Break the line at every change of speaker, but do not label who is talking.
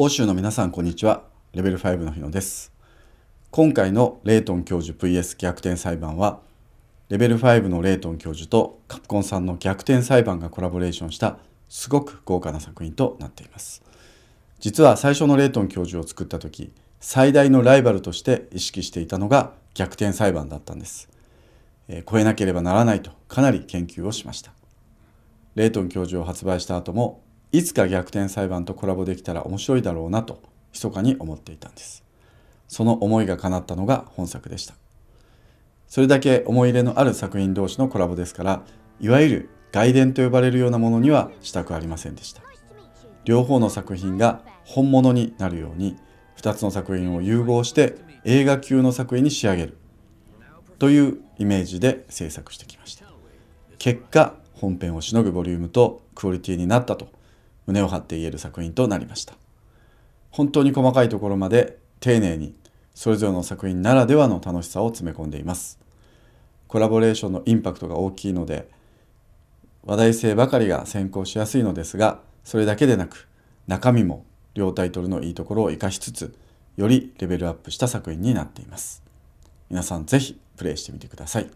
欧州の皆さんこんにちはレベル5の日野です今回のレイトン教授 vs 逆転裁判はレベル5のレイトン教授とカプコンさんの逆転裁判がコラボレーションしたすごく豪華な作品となっています実は最初のレイトン教授を作った時最大のライバルとして意識していたのが逆転裁判だったんです、えー、超えなければならないとかなり研究をしましたレイトン教授を発売した後もいつか逆転裁判とコラボできたら面白いだろうなと密かに思っていたんですその思いが叶ったのが本作でしたそれだけ思い入れのある作品同士のコラボですからいわゆる外伝と呼ばれるようなものにはしたくありませんでした両方の作品が本物になるように2つの作品を融合して映画級の作品に仕上げるというイメージで制作してきました結果本編をしのぐボリュームとクオリティになったと胸を張って言える作品となりました本当に細かいところまで丁寧にそれぞれの作品ならではの楽しさを詰め込んでいますコラボレーションのインパクトが大きいので話題性ばかりが先行しやすいのですがそれだけでなく中身も両タイトルのいいところを生かしつつよりレベルアップした作品になっています皆さん是非プレイしてみてください